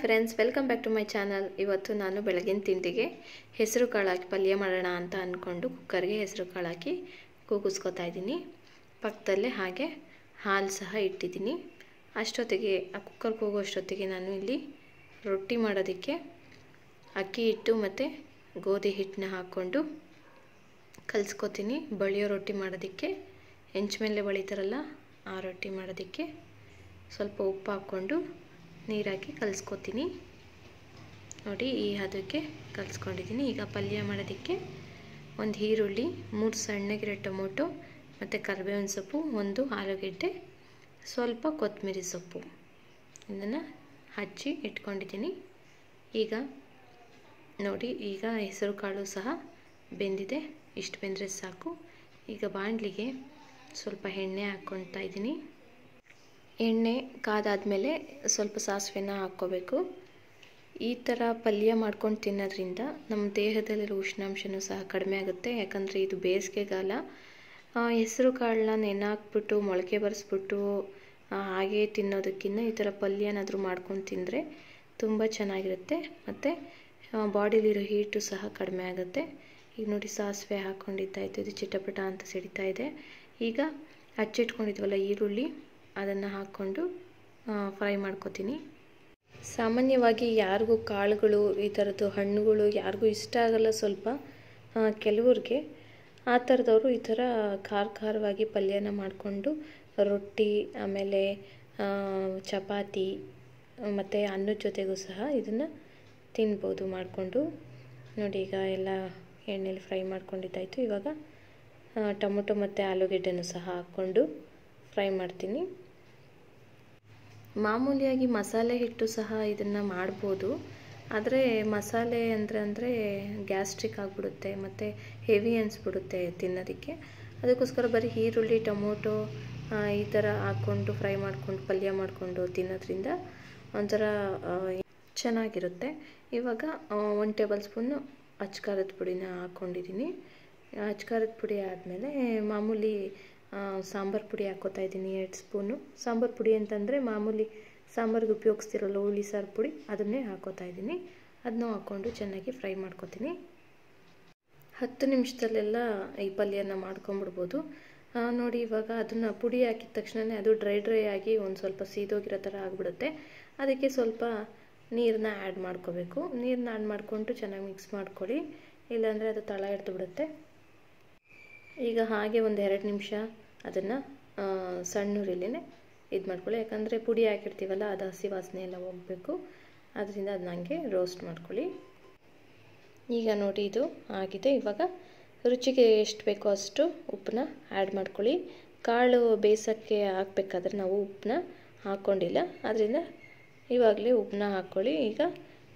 friends welcome back to my channel ಇವತ್ತು ನಾನು ಬೆಳಗಿನ ತಿಂಡಿಗೆ ಹೆಸರು ಕಾಳು ಹಾಕಿ ಪಲ್ಯ ಮಾಡೋಣ ಅಂತ ಅಂದ್ಕೊಂಡು ಕುಕ್ಕರ್ಗೆ ಹೆಸರು ಕಾಳು ಹಾಕಿ ಕೂಗಿಸ್ಕೊತಾ ಇದ್ದೀನಿ ಪಕ್ಕದಲ್ಲೇ ಹಾಗೆ ಹಾಲು ಸಹ ಇಟ್ಟಿದ್ದೀನಿ ಅಷ್ಟೊತ್ತಿಗೆ ಆ ಕುಕ್ಕರ್ ಹೋಗೋ ಅಷ್ಟೊತ್ತಿಗೆ ನಾನು ಇಲ್ಲಿ ರೊಟ್ಟಿ ಮಾಡೋದಕ್ಕೆ ಅಕ್ಕಿ ಹಿಟ್ಟು ಮತ್ತು ಗೋಧಿ ಹಿಟ್ಟನ್ನ ಹಾಕ್ಕೊಂಡು ಕಲಿಸ್ಕೊತೀನಿ ಬಳಿಯೋ ರೊಟ್ಟಿ ಮಾಡೋದಕ್ಕೆ ಹೆಂಚು ಮೇಲೆ ಬಳಿತಾರಲ್ಲ ಆ ರೊಟ್ಟಿ ಮಾಡೋದಕ್ಕೆ ಸ್ವಲ್ಪ ಉಪ್ಪು ಹಾಕ್ಕೊಂಡು ನೀರಾಕಿ ಕಲಿಸ್ಕೊತೀನಿ ನೋಡಿ ಈ ಅದಕ್ಕೆ ಕಲಿಸ್ಕೊಂಡಿದ್ದೀನಿ ಈಗ ಪಲ್ಯ ಮಾಡೋದಕ್ಕೆ ಒಂದು ಈರುಳ್ಳಿ ಮೂರು ಸಣ್ಣಗಿರೋ ಟೊಮೊಟೊ ಮತ್ತು ಕರಿಬೇವಿನ ಸೊಪ್ಪು ಒಂದು ಆಲೂಗೆಡ್ಡೆ ಸ್ವಲ್ಪ ಕೊತ್ತಂಬರಿ ಸೊಪ್ಪು ಇದನ್ನು ಹಚ್ಚಿ ಇಟ್ಕೊಂಡಿದ್ದೀನಿ ಈಗ ನೋಡಿ ಈಗ ಹೆಸರು ಕಾಳು ಸಹ ಬೆಂದಿದೆ ಇಷ್ಟು ಬೆಂದರೆ ಸಾಕು ಈಗ ಬಾಣಲಿಗೆ ಸ್ವಲ್ಪ ಎಣ್ಣೆ ಹಾಕ್ಕೊತಾ ಇದ್ದೀನಿ ಎಣ್ಣೆ ಕಾದಾದಮೇಲೆ ಸ್ವಲ್ಪ ಸಾಸಿವೆನ ಹಾಕ್ಕೋಬೇಕು ಈ ಥರ ಪಲ್ಯ ಮಾಡ್ಕೊಂಡು ತಿನ್ನೋದ್ರಿಂದ ನಮ್ಮ ದೇಹದಲ್ಲಿರೋ ಉಷ್ಣಾಂಶನೂ ಸಹ ಕಡಿಮೆ ಆಗುತ್ತೆ ಯಾಕಂದರೆ ಇದು ಬೇಸಿಗೆಗಾಲ ಹೆಸರು ಕಾಳನ್ನ ಹಾಕಿಬಿಟ್ಟು ಮೊಳಕೆ ಬರೆಸ್ಬಿಟ್ಟು ಹಾಗೆ ತಿನ್ನೋದಕ್ಕಿಂತ ಈ ಥರ ಪಲ್ಯನಾದರೂ ಮಾಡ್ಕೊಂಡು ತಿಂದರೆ ತುಂಬ ಚೆನ್ನಾಗಿರುತ್ತೆ ಮತ್ತು ಬಾಡಿಲಿರೋ ಹೀಟು ಸಹ ಕಡಿಮೆ ಆಗುತ್ತೆ ಈಗ ನೋಡಿ ಸಾಸಿವೆ ಹಾಕ್ಕೊಂಡಿದ್ದಾಯಿತು ಇದು ಚಿಟಪಟ ಅಂತ ಸಿಡಿತಾ ಇದೆ ಈಗ ಅಚ್ಚಿಟ್ಕೊಂಡಿದ್ವಲ್ಲ ಈರುಳ್ಳಿ ಅದನ್ನು ಹಾಕ್ಕೊಂಡು ಫ್ರೈ ಮಾಡ್ಕೋತೀನಿ ಸಾಮಾನ್ಯವಾಗಿ ಯಾರಿಗೂ ಕಾಳುಗಳು ಈ ಥರದ್ದು ಹಣ್ಣುಗಳು ಯಾರಿಗೂ ಇಷ್ಟ ಆಗಲ್ಲ ಸ್ವಲ್ಪ ಕೆಲವ್ರಿಗೆ ಆ ಥರದವರು ಈ ಥರ ಖಾರ ಖಾರವಾಗಿ ಪಲ್ಯನ ಮಾಡಿಕೊಂಡು ರೊಟ್ಟಿ ಆಮೇಲೆ ಚಪಾತಿ ಮತ್ತು ಅನ್ನದ ಜೊತೆಗೂ ಸಹ ಇದನ್ನು ತಿನ್ಬೋದು ಮಾಡಿಕೊಂಡು ನೋಡಿ ಈಗ ಎಲ್ಲ ಎಣ್ಣೆಲಿ ಫ್ರೈ ಮಾಡ್ಕೊಂಡಿದ್ದಾಯಿತು ಇವಾಗ ಟೊಮೊಟೊ ಮತ್ತು ಆಲೂಗೆಡ್ಡೆನೂ ಸಹ ಹಾಕ್ಕೊಂಡು ಫ್ರೈ ಮಾಡ್ತೀನಿ ಮಾಮೂಲಿಯಾಗಿ ಮಸಾಲೆ ಹಿಟ್ಟು ಸಹ ಇದನ್ನು ಮಾಡ್ಬೋದು ಆದರೆ ಮಸಾಲೆ ಅಂದರೆ ಅಂದರೆ ಗ್ಯಾಸ್ಟ್ರಿಕ್ ಆಗಿಬಿಡುತ್ತೆ ಮತ್ತು ಹೆವಿ ಅನಿಸ್ಬಿಡುತ್ತೆ ತಿನ್ನೋದಕ್ಕೆ ಅದಕ್ಕೋಸ್ಕರ ಬರೀ ಈರುಳ್ಳಿ ಟೊಮೊಟೊ ಈ ಥರ ಹಾಕ್ಕೊಂಡು ಫ್ರೈ ಮಾಡಿಕೊಂಡು ಪಲ್ಯ ಮಾಡಿಕೊಂಡು ತಿನ್ನೋದ್ರಿಂದ ಒಂಥರ ಚೆನ್ನಾಗಿರುತ್ತೆ ಇವಾಗ ಒನ್ ಟೇಬಲ್ ಸ್ಪೂನು ಅಚ್ಕಾರದ ಪುಡಿನ ಹಾಕ್ಕೊಂಡಿದ್ದೀನಿ ಅಚ್ಕಾರದ ಪುಡಿ ಆದಮೇಲೆ ಮಾಮೂಲಿ ಸಾಂಬಾರು ಪುಡಿ ಹಾಕೋತಾ ಇದ್ದೀನಿ ಎರಡು ಸ್ಪೂನು ಸಾಂಬಾರು ಪುಡಿ ಅಂತಂದರೆ ಮಾಮೂಲಿ ಸಾಂಬಾರಿಗೆ ಉಪಯೋಗಿಸ್ತಿರಲ್ಲ ಹುಳಿ ಸಾರು ಪುಡಿ ಅದನ್ನೇ ಹಾಕೋತಾ ಇದ್ದೀನಿ ಅದನ್ನೂ ಹಾಕ್ಕೊಂಡು ಚೆನ್ನಾಗಿ ಫ್ರೈ ಮಾಡ್ಕೋತೀನಿ ಹತ್ತು ನಿಮಿಷದಲ್ಲೆಲ್ಲ ಈ ಪಲ್ಯನ ಮಾಡ್ಕೊಂಬಿಡ್ಬೋದು ನೋಡಿ ಇವಾಗ ಅದನ್ನು ಪುಡಿ ಹಾಕಿದ ತಕ್ಷಣವೇ ಅದು ಡ್ರೈ ಡ್ರೈ ಆಗಿ ಒಂದು ಸ್ವಲ್ಪ ಸೀದೋಗಿರೋ ಥರ ಆಗಿಬಿಡುತ್ತೆ ಅದಕ್ಕೆ ಸ್ವಲ್ಪ ನೀರನ್ನ ಆ್ಯಡ್ ಮಾಡ್ಕೋಬೇಕು ನೀರನ್ನ ಆ್ಯಡ್ ಮಾಡಿಕೊಂಡು ಚೆನ್ನಾಗಿ ಮಿಕ್ಸ್ ಮಾಡ್ಕೊಳ್ಳಿ ಇಲ್ಲಾಂದರೆ ಅದು ತಳ ಹಿಡ್ದು ಬಿಡುತ್ತೆ ಈಗ ಹಾಗೆ ಒಂದು ಎರಡು ನಿಮಿಷ ಅದನ್ನು ಸಣ್ಣ ಉರಿಲೇ ಇದು ಮಾಡ್ಕೊಳ್ಳಿ ಯಾಕಂದರೆ ಪುಡಿ ಹಾಕಿರ್ತೀವಲ್ಲ ಅದು ಹಸಿ ವಾಸನೆ ಎಲ್ಲ ಹೋಗಬೇಕು ಅದರಿಂದ ಅದು ನನಗೆ ರೋಸ್ಟ್ ಮಾಡ್ಕೊಳ್ಳಿ ಈಗ ನೋಡಿ ಇದು ಆಗಿದೆ ಇವಾಗ ರುಚಿಗೆ ಎಷ್ಟು ಬೇಕೋ ಅಷ್ಟು ಉಪ್ಪನ್ನ ಆ್ಯಡ್ ಮಾಡ್ಕೊಳ್ಳಿ ಕಾಳು ಬೇಯಿಸೋಕ್ಕೆ ಹಾಕಬೇಕಾದ್ರೆ ನಾವು ಉಪ್ಪನ್ನ ಹಾಕ್ಕೊಂಡಿಲ್ಲ ಅದರಿಂದ ಇವಾಗಲೇ ಉಪ್ಪನ್ನ ಹಾಕ್ಕೊಳ್ಳಿ ಈಗ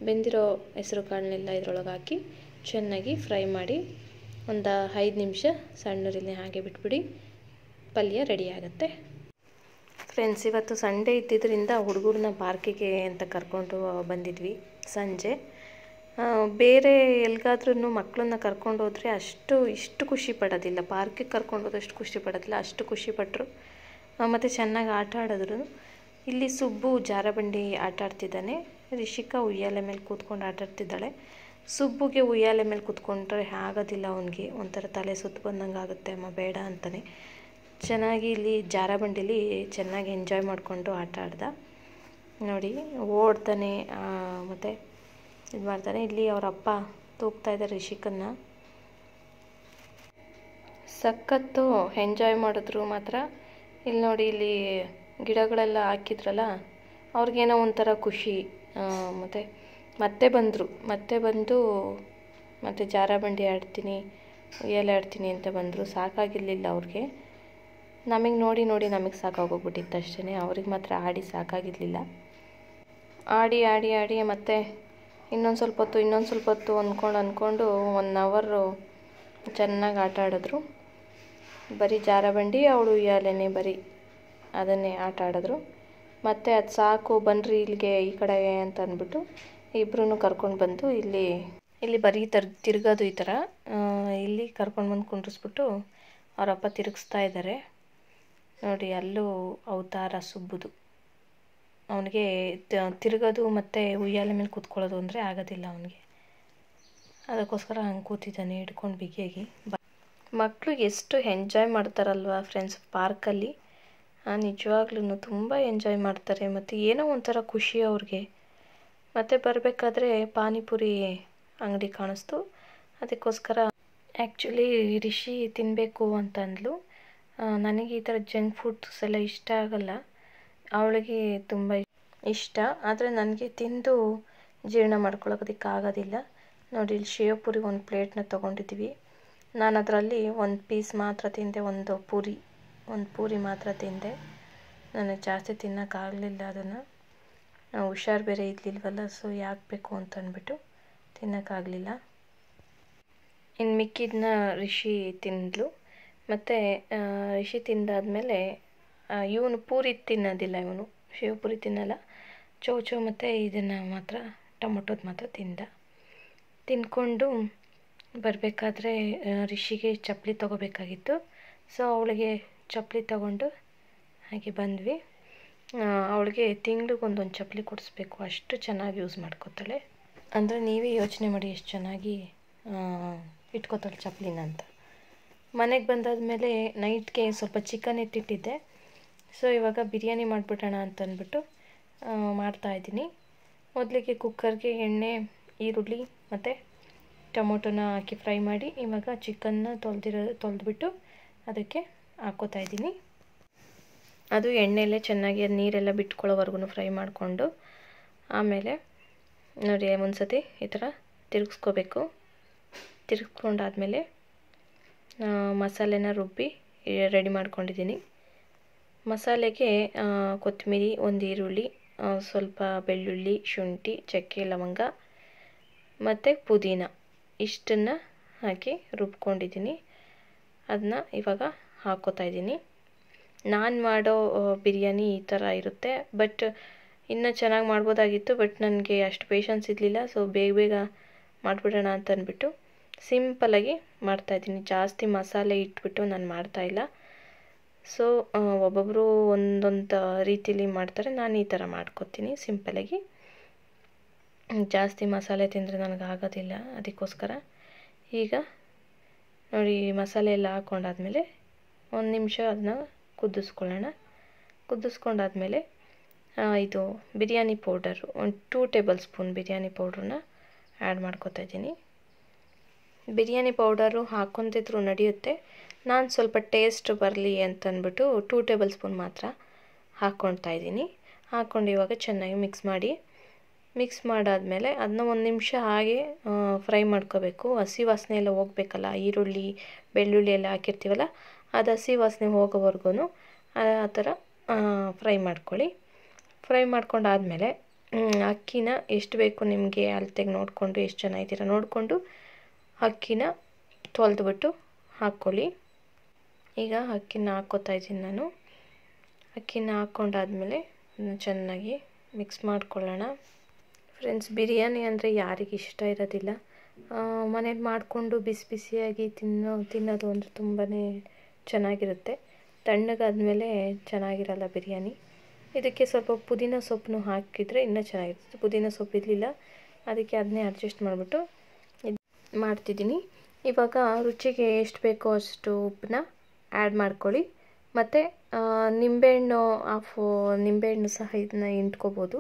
ಬೆಂದಿರೋ ಹೆಸರು ಕಾಳನ್ನೆಲ್ಲ ಇದರೊಳಗೆ ಹಾಕಿ ಚೆನ್ನಾಗಿ ಫ್ರೈ ಮಾಡಿ ಒಂದು ಐದು ನಿಮಿಷ ಸಣ್ಣರಿಲಿ ಹಾಗೆ ಬಿಟ್ಬಿಡಿ ಪಲ್ಯ ರೆಡಿ ಆಗುತ್ತೆ ಫ್ರೆಂಡ್ಸ್ ಇವತ್ತು ಸಂಡೇ ಇದ್ದಿದ್ದರಿಂದ ಹುಡುಗರನ್ನ ಪಾರ್ಕಿಗೆ ಅಂತ ಕರ್ಕೊಂಡು ಬಂದಿದ್ವಿ ಸಂಜೆ ಬೇರೆ ಎಲ್ಲಿಗಾದ್ರೂ ಮಕ್ಕಳನ್ನ ಕರ್ಕೊಂಡು ಹೋದರೆ ಅಷ್ಟು ಇಷ್ಟು ಖುಷಿ ಪಡೋದಿಲ್ಲ ಪಾರ್ಕಿಗೆ ಕರ್ಕೊಂಡು ಅಷ್ಟು ಖುಷಿ ಪಡೋದಿಲ್ಲ ಅಷ್ಟು ಖುಷಿ ಪಟ್ಟರು ಮತ್ತು ಚೆನ್ನಾಗಿ ಆಟ ಆಡಿದ್ರು ಇಲ್ಲಿ ಸುಬ್ಬು ಜಾರಬಂಡಿ ಆಟ ಆಡ್ತಿದ್ದಾನೆ ರಿಷಿಕಾ ಉಯ್ಯಾಲೆ ಮೇಲೆ ಕೂತ್ಕೊಂಡು ಆಟ ಆಡ್ತಿದ್ದಾಳೆ ಸುಬ್ಬುಗೆ ಉಯ್ಯಾಲೆ ಮೇಲೆ ಕೂತ್ಕೊಂಡ್ರೆ ಆಗೋದಿಲ್ಲ ಅವ್ನಿಗೆ ಒಂಥರ ತಲೆ ಸುತ್ತು ಬಂದಂಗೆ ಆಗುತ್ತೆ ಅಮ್ಮ ಬೇಡ ಅಂತಲೇ ಚೆನ್ನಾಗಿ ಇಲ್ಲಿ ಜಾರಬಂಡಿಲಿ ಚೆನ್ನಾಗಿ ಎಂಜಾಯ್ ಮಾಡಿಕೊಂಡು ಆಟ ಆಡ್ದ ನೋಡಿ ಓಡ್ತಾನೆ ಮತ್ತು ಇದು ಮಾಡ್ತಾನೆ ಇಲ್ಲಿ ಅವರ ಅಪ್ಪ ತೂಗ್ತಾ ಇದ್ದಾರೆ ರಿಷಿಕನ್ನ ಸಖತ್ತು ಎಂಜಾಯ್ ಮಾಡಿದ್ರು ಮಾತ್ರ ಇಲ್ಲಿ ನೋಡಿ ಇಲ್ಲಿ ಗಿಡಗಳೆಲ್ಲ ಹಾಕಿದ್ರಲ್ಲ ಅವ್ರಿಗೇನೋ ಒಂಥರ ಖುಷಿ ಮತ್ತು ಮತ್ತೆ ಬಂದರು ಮತ್ತೆ ಬಂದು ಮತ್ತೆ ಜಾರಬಂಡಿ ಆಡ್ತೀನಿ ಉಯ್ಯಾಲೆ ಆಡ್ತೀನಿ ಅಂತ ಬಂದರು ಸಾಕಾಗಿರಲಿಲ್ಲ ಅವ್ರಿಗೆ ನಮಗೆ ನೋಡಿ ನೋಡಿ ನಮಗೆ ಸಾಕಾಗೋಗ್ಬಿಟ್ಟಿತ್ತು ಅಷ್ಟೇ ಅವ್ರಿಗೆ ಮಾತ್ರ ಆಡಿ ಸಾಕಾಗಿರಲಿಲ್ಲ ಆಡಿ ಆಡಿ ಆಡಿ ಮತ್ತೆ ಇನ್ನೊಂದು ಸ್ವಲ್ಪ ಹೊತ್ತು ಇನ್ನೊಂದು ಸ್ವಲ್ಪ ಹೊತ್ತು ಅಂದ್ಕೊಂಡು ಅಂದ್ಕೊಂಡು ಒನ್ ಅವರು ಚೆನ್ನಾಗಿ ಆಟ ಆಡಿದ್ರು ಬರೀ ಜಾರಬಂಡಿ ಅವಳು ಉಯ್ಯಾಲೆನೇ ಬರೀ ಅದನ್ನೇ ಆಟ ಆಡಿದ್ರು ಮತ್ತು ಅದು ಸಾಕು ಬನ್ನಿರಿ ಇಲ್ಲಿಗೆ ಈ ಕಡೆಗೆ ಅಂತ ಅಂದ್ಬಿಟ್ಟು ಇಬ್ಬರೂ ಕರ್ಕೊಂಡು ಬಂದು ಇಲ್ಲಿ ಇಲ್ಲಿ ಬರೀ ತರ್ ತಿರ್ಗೋದು ಈ ಥರ ಇಲ್ಲಿ ಕರ್ಕೊಂಡು ಬಂದು ಕುಂಡ್ರಿಸ್ಬಿಟ್ಟು ಅವರಪ್ಪ ತಿರುಗಿಸ್ತಾ ಇದ್ದಾರೆ ನೋಡಿ ಅಲ್ಲೂ ಅವತಾರ ಸುಬ್ಬುದು ಅವನಿಗೆ ತಿರುಗೋದು ಮತ್ತು ಉಯ್ಯಾಲೆ ಮೇಲೆ ಕೂತ್ಕೊಳ್ಳೋದು ಅಂದರೆ ಆಗೋದಿಲ್ಲ ಅವನಿಗೆ ಅದಕ್ಕೋಸ್ಕರ ಹಂಗೆ ಕೂತಿದ್ದಾನೆ ಹಿಡ್ಕೊಂಡು ಬಿಗಿಯಾಗಿ ಬ ಮಕ್ಕಳು ಎಷ್ಟು ಎಂಜಾಯ್ ಮಾಡ್ತಾರಲ್ವ ಫ್ರೆಂಡ್ಸ್ ಪಾರ್ಕಲ್ಲಿ ನಿಜವಾಗ್ಲೂ ತುಂಬ ಎಂಜಾಯ್ ಮಾಡ್ತಾರೆ ಮತ್ತು ಏನೋ ಒಂಥರ ಖುಷಿ ಅವ್ರಿಗೆ ಮತ್ತೆ ಬರಬೇಕಾದ್ರೆ ಪಾನಿಪುರಿ ಅಂಗಡಿ ಕಾಣಿಸ್ತು ಅದಕ್ಕೋಸ್ಕರ ಆ್ಯಕ್ಚುಲಿ ರಿಷಿ ತಿನ್ನಬೇಕು ಅಂತಂದ್ಲು ನನಗೆ ಈ ಥರ ಜಂಕ್ ಫುಡ್ಸ್ ಎಲ್ಲ ಇಷ್ಟ ಆಗಲ್ಲ ಅವಳಿಗೆ ತುಂಬ ಇಷ್ಟ ಆದರೆ ನನಗೆ ತಿಂದು ಜೀರ್ಣ ಮಾಡ್ಕೊಳ್ಳೋದಕ್ಕೆ ಆಗೋದಿಲ್ಲ ನೋಡಿ ಇಲ್ಲಿ ಶಿವಪುರಿ ಒಂದು ಪ್ಲೇಟ್ನ ತೊಗೊಂಡಿದ್ವಿ ನಾನು ಅದರಲ್ಲಿ ಒಂದು ಪೀಸ್ ಮಾತ್ರ ತಿಂದೆ ಒಂದು ಪೂರಿ ಒಂದು ಪೂರಿ ಮಾತ್ರ ತಿಂದೆ ನನಗೆ ಜಾಸ್ತಿ ತಿನ್ನೋಕ್ಕಾಗಲಿಲ್ಲ ಅದನ್ನು ಹುಷಾರು ಬೇರೆ ಇರಲಿಲ್ವಲ್ಲ ಸೊ ಯಾಕೆ ಬೇಕು ಅಂತ ಅಂದ್ಬಿಟ್ಟು ತಿನ್ನೋಕ್ಕಾಗಲಿಲ್ಲ ಇನ್ನು ಮಿಕ್ಕಿದ್ನ ರಿಷಿ ತಿಂದಳು ಮತ್ತು ರಿಷಿ ತಿಂದಾದಮೇಲೆ ಇವನು ಪೂರಿ ತಿನ್ನೋದಿಲ್ಲ ಇವನು ಪೂರಿ ತಿನ್ನಲ್ಲ ಚೌಚೌ ಮತ್ತು ಇದನ್ನು ಮಾತ್ರ ಟೊಮೊಟೊದು ಮಾತ್ರ ತಿಂದ ತಿಂದ್ಕೊಂಡು ಬರಬೇಕಾದ್ರೆ ರಿಷಿಗೆ ಚಪ್ಪಲಿ ತೊಗೋಬೇಕಾಗಿತ್ತು ಸೊ ಅವಳಿಗೆ ಚಪ್ಪಲಿ ತಗೊಂಡು ಹಾಗೆ ಬಂದ್ವಿ ಅವಳಿಗೆ ತಿಂಗ್ಳಿಗೆ ಒಂದೊಂದು ಚಪ್ಪಲಿ ಕೊಡಿಸ್ಬೇಕು ಅಷ್ಟು ಚೆನ್ನಾಗಿ ಯೂಸ್ ಮಾಡ್ಕೋತಾಳೆ ಅಂದರೆ ನೀವೇ ಯೋಚನೆ ಮಾಡಿ ಎಷ್ಟು ಚೆನ್ನಾಗಿ ಇಟ್ಕೋತಾಳೆ ಚಪ್ಪಲಿನ ಅಂತ ಮನೆಗೆ ಬಂದಾದಮೇಲೆ ನೈಟ್ಗೆ ಸ್ವಲ್ಪ ಚಿಕನ್ ಎತ್ತಿಟ್ಟಿದ್ದೆ ಸೊ ಇವಾಗ ಬಿರಿಯಾನಿ ಮಾಡಿಬಿಡೋಣ ಅಂತ ಅಂದ್ಬಿಟ್ಟು ಮಾಡ್ತಾಯಿದ್ದೀನಿ ಮೊದಲಿಗೆ ಕುಕ್ಕರ್ಗೆ ಎಣ್ಣೆ ಈರುಳ್ಳಿ ಮತ್ತು ಟೊಮೊಟೊನ ಹಾಕಿ ಫ್ರೈ ಮಾಡಿ ಇವಾಗ ಚಿಕನ್ನ ತೊಳೆದಿರೋ ತೊಳೆದ್ಬಿಟ್ಟು ಅದಕ್ಕೆ ಹಾಕೋತಾ ಇದ್ದೀನಿ ಅದು ಎಣ್ಣೆಯಲ್ಲೇ ಚೆನ್ನಾಗಿ ಅದು ನೀರೆಲ್ಲ ಬಿಟ್ಕೊಳ್ಳೋವರೆಗೂ ಫ್ರೈ ಮಾಡಿಕೊಂಡು ಆಮೇಲೆ ನೋಡಿ ಒಂದು ಈ ಥರ ತಿರುಗಿಸ್ಕೋಬೇಕು ತಿರುಗಿಸ್ಕೊಂಡಾದಮೇಲೆ ಮಸಾಲೆನ ರುಬ್ಬಿ ರೆಡಿ ಮಾಡ್ಕೊಂಡಿದ್ದೀನಿ ಮಸಾಲೆಗೆ ಕೊತ್ತಂಬರಿ ಒಂದು ಈರುಳ್ಳಿ ಸ್ವಲ್ಪ ಬೆಳ್ಳುಳ್ಳಿ ಶುಂಠಿ ಚಕ್ಕೆ ಲವಂಗ ಮತ್ತು ಪುದೀನ ಇಷ್ಟನ್ನು ಹಾಕಿ ರುಬ್ಕೊಂಡಿದ್ದೀನಿ ಅದನ್ನ ಇವಾಗ ಹಾಕ್ಕೋತಾ ಇದ್ದೀನಿ ನಾನು ಮಾಡೋ ಬಿರಿಯಾನಿ ಈ ಥರ ಇರುತ್ತೆ ಬಟ್ ಇನ್ನೂ ಚೆನ್ನಾಗಿ ಮಾಡ್ಬೋದಾಗಿತ್ತು ಬಟ್ ನನಗೆ ಅಷ್ಟು ಪೇಷನ್ಸ್ ಇರಲಿಲ್ಲ ಸೊ ಬೇಗ ಬೇಗ ಮಾಡಿಬಿಡೋಣ ಅಂತ ಅಂದ್ಬಿಟ್ಟು ಸಿಂಪಲಾಗಿ ಮಾಡ್ತಾಯಿದ್ದೀನಿ ಜಾಸ್ತಿ ಮಸಾಲೆ ಇಟ್ಬಿಟ್ಟು ನಾನು ಮಾಡ್ತಾಯಿಲ್ಲ ಸೊ ಒಬ್ಬೊಬ್ಬರು ಒಂದೊಂದು ರೀತಿಲಿ ಮಾಡ್ತಾರೆ ನಾನು ಈ ಥರ ಮಾಡ್ಕೊತೀನಿ ಸಿಂಪಲಾಗಿ ಜಾಸ್ತಿ ಮಸಾಲೆ ತಿಂದರೆ ನನಗೆ ಆಗೋದಿಲ್ಲ ಅದಕ್ಕೋಸ್ಕರ ಈಗ ನೋಡಿ ಮಸಾಲೆ ಎಲ್ಲ ಹಾಕ್ಕೊಂಡಾದ್ಮೇಲೆ ಒಂದು ನಿಮಿಷ ಅದನ್ನ ಕುದಿಸ್ಕೊಳ್ಳೋಣ ಕುದಿಸ್ಕೊಂಡಾದಮೇಲೆ ಇದು ಬಿರಿಯಾನಿ ಪೌಡರು ಒಂದು ಟೂ ಟೇಬಲ್ ಸ್ಪೂನ್ ಬಿರಿಯಾನಿ ಪೌಡ್ರನ್ನ ಆ್ಯಡ್ ಮಾಡ್ಕೋತಾ ಇದ್ದೀನಿ ಬಿರಿಯಾನಿ ಪೌಡರು ಹಾಕೊಂತಿದ್ರು ನಡೆಯುತ್ತೆ ನಾನು ಸ್ವಲ್ಪ ಟೇಸ್ಟ್ ಬರಲಿ ಅಂತಂದ್ಬಿಟ್ಟು ಟೂ ಟೇಬಲ್ ಸ್ಪೂನ್ ಮಾತ್ರ ಹಾಕ್ಕೊಳ್ತಾ ಇದ್ದೀನಿ ಹಾಕ್ಕೊಂಡು ಇವಾಗ ಚೆನ್ನಾಗಿ ಮಿಕ್ಸ್ ಮಾಡಿ ಮಿಕ್ಸ್ ಮಾಡಾದಮೇಲೆ ಅದನ್ನ ಒಂದು ನಿಮಿಷ ಹಾಗೆ ಫ್ರೈ ಮಾಡ್ಕೋಬೇಕು ಹಸಿ ವಾಸನೆ ಎಲ್ಲ ಹೋಗ್ಬೇಕಲ್ಲ ಈರುಳ್ಳಿ ಬೆಳ್ಳುಳ್ಳಿ ಎಲ್ಲ ಹಾಕಿರ್ತೀವಲ್ಲ ಅದು ಹಸಿ ವಾಸನೆ ಹೋಗೋವರೆಗೂ ಆ ಥರ ಫ್ರೈ ಮಾಡ್ಕೊಳ್ಳಿ ಫ್ರೈ ಮಾಡ್ಕೊಂಡಾದಮೇಲೆ ಅಕ್ಕಿನ ಎಷ್ಟು ಬೇಕು ನಿಮಗೆ ಅಳತೆಗೆ ನೋಡಿಕೊಂಡು ಎಷ್ಟು ಜನ ಇದ್ದೀರ ನೋಡಿಕೊಂಡು ಅಕ್ಕಿನ ತೊಳೆದ್ಬಿಟ್ಟು ಹಾಕ್ಕೊಳ್ಳಿ ಈಗ ಅಕ್ಕಿನ ಹಾಕ್ಕೋತಾ ಇದ್ದೀನಿ ನಾನು ಅಕ್ಕಿನ ಹಾಕ್ಕೊಂಡಾದಮೇಲೆ ಚೆನ್ನಾಗಿ ಮಿಕ್ಸ್ ಮಾಡ್ಕೊಳ್ಳೋಣ ಫ್ರೆಂಡ್ಸ್ ಬಿರಿಯಾನಿ ಅಂದರೆ ಯಾರಿಗೆ ಇಷ್ಟ ಇರೋದಿಲ್ಲ ಮನೇಲಿ ಮಾಡಿಕೊಂಡು ಬಿಸಿ ಬಿಸಿಯಾಗಿ ತಿನ್ನೋ ತಿನ್ನೋದು ಅಂದರೆ ತುಂಬಾ ಚೆನ್ನಾಗಿರುತ್ತೆ ತಣ್ಣಗಾದಮೇಲೆ ಚೆನ್ನಾಗಿರಲ್ಲ ಬಿರಿಯಾನಿ ಇದಕ್ಕೆ ಸ್ವಲ್ಪ ಪುದೀನ ಸೊಪ್ಪನ್ನು ಹಾಕಿದರೆ ಇನ್ನೂ ಚೆನ್ನಾಗಿರುತ್ತೆ ಪುದೀನ ಸೊಪ್ಪು ಇರಲಿಲ್ಲ ಅದಕ್ಕೆ ಅದನ್ನೇ ಅಡ್ಜಸ್ಟ್ ಮಾಡಿಬಿಟ್ಟು ಇದು ಮಾಡ್ತಿದ್ದೀನಿ ಇವಾಗ ರುಚಿಗೆ ಎಷ್ಟು ಬೇಕೋ ಅಷ್ಟು ಉಪ್ಪನ್ನ ಆ್ಯಡ್ ಮಾಡ್ಕೊಳ್ಳಿ ಮತ್ತು ನಿಂಬೆಹಣ್ಣು ಹಾಫು ನಿಂಬೆಹಣ್ಣು ಸಹ ಇದನ್ನ ಇಂಟ್ಕೋಬೋದು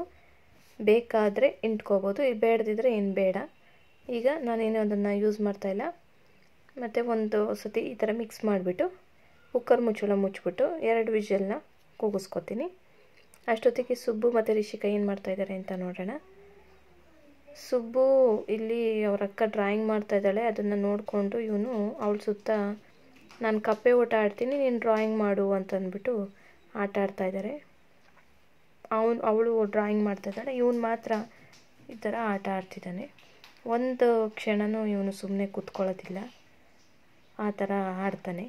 ಬೇಕಾದರೆ ಇಂಟ್ಕೋಬೋದು ಇದು ಬೇಡದಿದ್ದರೆ ಏನು ಬೇಡ ಈಗ ನಾನೇನು ಅದನ್ನು ಯೂಸ್ ಮಾಡ್ತಾಯಿಲ್ಲ ಮತ್ತು ಒಂದು ಸತಿ ಈ ಥರ ಮಿಕ್ಸ್ ಮಾಡಿಬಿಟ್ಟು ಕುಕ್ಕರ್ ಮುಚ್ಚಳ ಮುಚ್ಚಿಬಿಟ್ಟು ಎರಡು ವಿಜಲನ್ನ ಕೂಗಿಸ್ಕೊತೀನಿ ಅಷ್ಟೊತ್ತಿಗೆ ಸುಬ್ಬು ಮತ್ತು ರಿಷಿಕಾ ಏನು ಮಾಡ್ತಾಯಿದ್ದಾರೆ ಅಂತ ನೋಡೋಣ ಸುಬ್ಬು ಇಲ್ಲಿ ಅವ್ರ ಅಕ್ಕ ಡ್ರಾಯಿಂಗ್ ಮಾಡ್ತಾಯಿದ್ದಾಳೆ ಅದನ್ನು ನೋಡಿಕೊಂಡು ಇವನು ಅವಳ ಸುತ್ತ ನಾನು ಕಪ್ಪೆ ಓಟ ಆಡ್ತೀನಿ ನೀನು ಡ್ರಾಯಿಂಗ್ ಮಾಡು ಅಂತಂದ್ಬಿಟ್ಟು ಆಟ ಆಡ್ತಾಯಿದ್ದಾರೆ ಅವನು ಅವಳು ಡ್ರಾಯಿಂಗ್ ಇದ್ದಾಳೆ ಇವನು ಮಾತ್ರ ಈ ಥರ ಆಟ ಆಡ್ತಿದ್ದಾನೆ ಒಂದು ಕ್ಷಣವೂ ಇವನು ಸುಮ್ಮನೆ ಕೂತ್ಕೊಳ್ಳೋದಿಲ್ಲ ಆ ಥರ ಆಡ್ತಾನೆ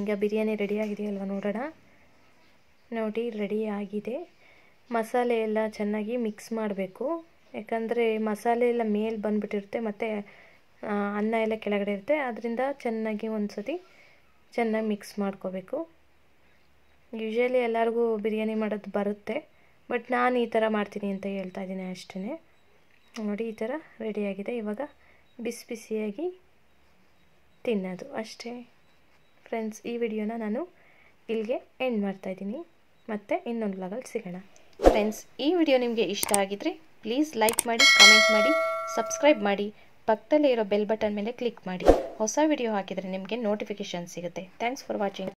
ಈಗ ಬಿರಿಯಾನಿ ರೆಡಿಯಾಗಿದೆಯಲ್ವ ನೋಡೋಣ ನೋಡಿ ರೆಡಿ ಆಗಿದೆ ಮಸಾಲೆ ಎಲ್ಲ ಚೆನ್ನಾಗಿ ಮಿಕ್ಸ್ ಮಾಡಬೇಕು ಯಾಕಂದರೆ ಮಸಾಲೆ ಎಲ್ಲ ಮೇಲೆ ಬಂದುಬಿಟ್ಟಿರುತ್ತೆ ಮತ್ತು ಅನ್ನ ಎಲ್ಲ ಕೆಳಗಡೆ ಇರುತ್ತೆ ಅದರಿಂದ ಚೆನ್ನಾಗಿ ಒಂದು ಸತಿ ಚೆನ್ನಾಗಿ ಮಿಕ್ಸ್ ಮಾಡ್ಕೋಬೇಕು ಯೂಶ್ವಲಿ ಎಲ್ಲರಿಗೂ ಬಿರಿಯಾನಿ ಮಾಡೋದು ಬರುತ್ತೆ ಬಟ್ ನಾನು ಈ ಥರ ಮಾಡ್ತೀನಿ ಅಂತ ಹೇಳ್ತಾ ಇದ್ದೀನಿ ಅಷ್ಟೇ ನೋಡಿ ಈ ಥರ ರೆಡಿಯಾಗಿದೆ ಇವಾಗ ಬಿಸಿ ಬಿಸಿಯಾಗಿ ತಿನ್ನೋದು ಅಷ್ಟೇ ಫ್ರೆಂಡ್ಸ್ ಈ ವಿಡಿಯೋನ ನಾನು ಇಲ್ಲಿಗೆ ಎಂಡ್ ಮಾಡ್ತಾಯಿದ್ದೀನಿ ಮತ್ತು ಇನ್ನೊಂದು ಬ್ಲಾಗಲ್ಲಿ ಸಿಗೋಣ ಫ್ರೆಂಡ್ಸ್ ಈ ವಿಡಿಯೋ ನಿಮಗೆ ಇಷ್ಟ ಆಗಿದ್ರೆ ಪ್ಲೀಸ್ ಲೈಕ್ ಮಾಡಿ ಕಮೆಂಟ್ ಮಾಡಿ ಸಬ್ಸ್ಕ್ರೈಬ್ ಮಾಡಿ ಪಕ್ಕದಲ್ಲೇ ಇರೋ ಬೆಲ್ ಬಟನ್ ಮೇಲೆ ಕ್ಲಿಕ್ ಮಾಡಿ ಹೊಸ ವಿಡಿಯೋ ಹಾಕಿದರೆ ನಿಮಗೆ ನೋಟಿಫಿಕೇಷನ್ ಸಿಗುತ್ತೆ ಥ್ಯಾಂಕ್ಸ್ ಫಾರ್ ವಾಚಿಂಗ್